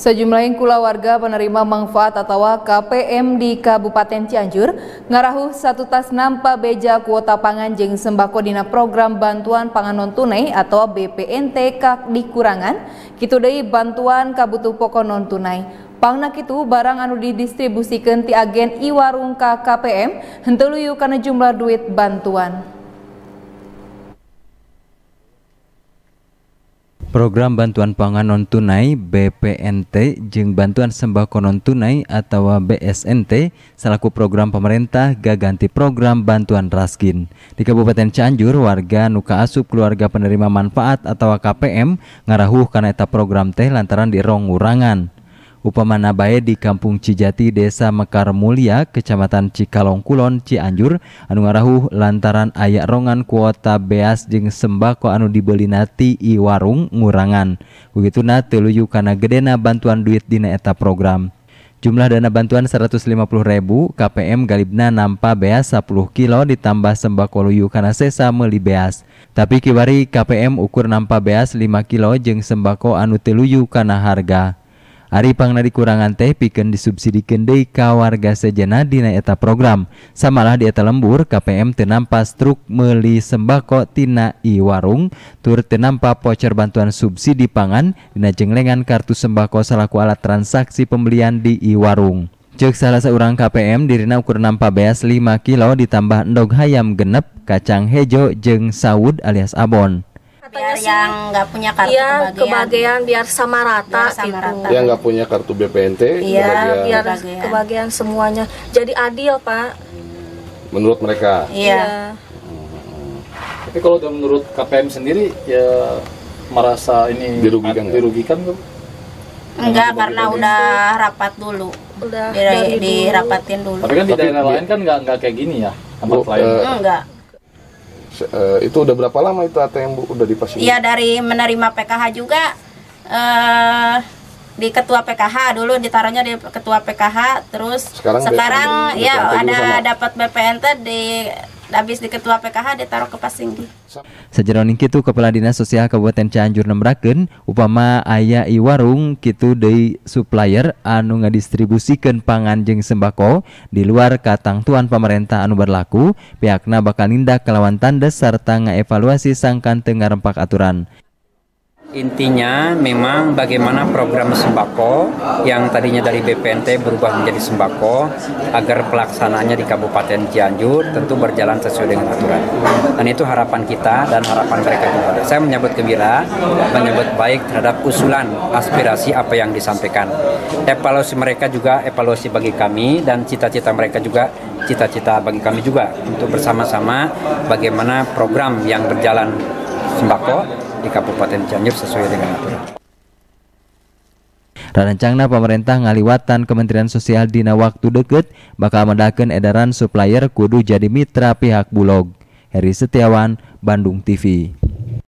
Sejumlah kula warga penerima manfaat atau KPM di Kabupaten Cianjur ngarahu satu tas nampa beja kuota pangan jeng sembako dina program bantuan pangan non tunai atau BPNT kak dikurangan kitu dari bantuan kabutuh pokok non tunai Pangnak itu barang anu didistribusikan ti agen iwarung e ka KPM henteu karena jumlah duit bantuan. Program Bantuan Pangan Non-Tunai BPNT jeng Bantuan Sembako Non-Tunai atau BSNT selaku program pemerintah ganti program Bantuan Raskin. Di Kabupaten Cianjur, warga nuka asup keluarga penerima manfaat atau KPM ngarahuh karena eta program teh lantaran di rong urangan. Upamana bae di Kampung Cijati, Desa Mekar Mulia, Kecamatan Cikalong Kulon, Cianjur, anu ngarahu lantaran ayak rongan kuota beas jeung sembako anu dibeli nati i warung ngurangan. Begituna teluyu kana gedena bantuan duit dina eta program. Jumlah dana bantuan 150.000 KPM galibna nampa beas 10 kilo ditambah sembako luyu karena sesa meli beas. Tapi kiwari KPM ukur nampa beas 5 kilo jeng sembako anu teluyu karena harga. Ari kurangan teh piken disubsidikan kendi kawarga sejena Dina eta program samalah dieta lembur KPM tenampas truk meli sembako tina I warung tur tenampa pocer bantuan subsidi pangan Dina jenglengan kartu sembako selaku alat transaksi pembelian di I warung Cek salah seorang KPM dirina ukur nampa beas 5 kilo ditambah endog hayam genep kacang hejo jeng sawud alias abon katanya biar sih yang nggak punya kartu ya, kebagian. biar sama rata biar sama gitu. rata. yang nggak punya kartu BPNT iya kebagian. biar kebagian. kebagian semuanya jadi adil pak menurut mereka iya hmm. tapi kalau udah menurut KPM sendiri ya merasa ini dirugikan dirugikan tuh Enggak, karena udah rapat dulu. Udah. Di, dirapatin dulu. Tapi kan di daerah lain kan nggak nggak kayak gini ya, tempat lain. Eh, Enggak. Eh, itu udah berapa lama itu ATM Bu udah dipasang? Iya dari menerima PKH juga uh, di ketua PKH dulu ditaruhnya di ketua PKH terus sekarang sekarang ya ada dapat BPNT di habis di ketua PKH ditaruh ke Pasinggi. ini kitu Kepala Dinas Sosial Kabupaten Cianjur Nembraken upama ayah i warung kitu dari supplier anu ngadistribusikan pangan jeng sembako di luar katang tuan pemerintah anu berlaku pihaknya bakal nindak kelawan tanda serta ngaevaluasi sangkan tengah rempak aturan. Intinya memang bagaimana program sembako yang tadinya dari BPNT berubah menjadi sembako agar pelaksanaannya di Kabupaten Cianjur tentu berjalan sesuai dengan aturan. Dan itu harapan kita dan harapan mereka juga. Saya menyambut gembira, menyambut baik terhadap usulan, aspirasi apa yang disampaikan. Evaluasi mereka juga evaluasi bagi kami dan cita-cita mereka juga cita-cita bagi kami juga untuk bersama-sama bagaimana program yang berjalan sembako di Kabupaten Cianjur sesuai dengan aturan. Rancangna pemerintah ngaliwatan Kementerian Sosial Dina waktu deket bakal mendakan edaran supplier kudu jadi mitra pihak Bulog. Heri Setiawan, Bandung TV.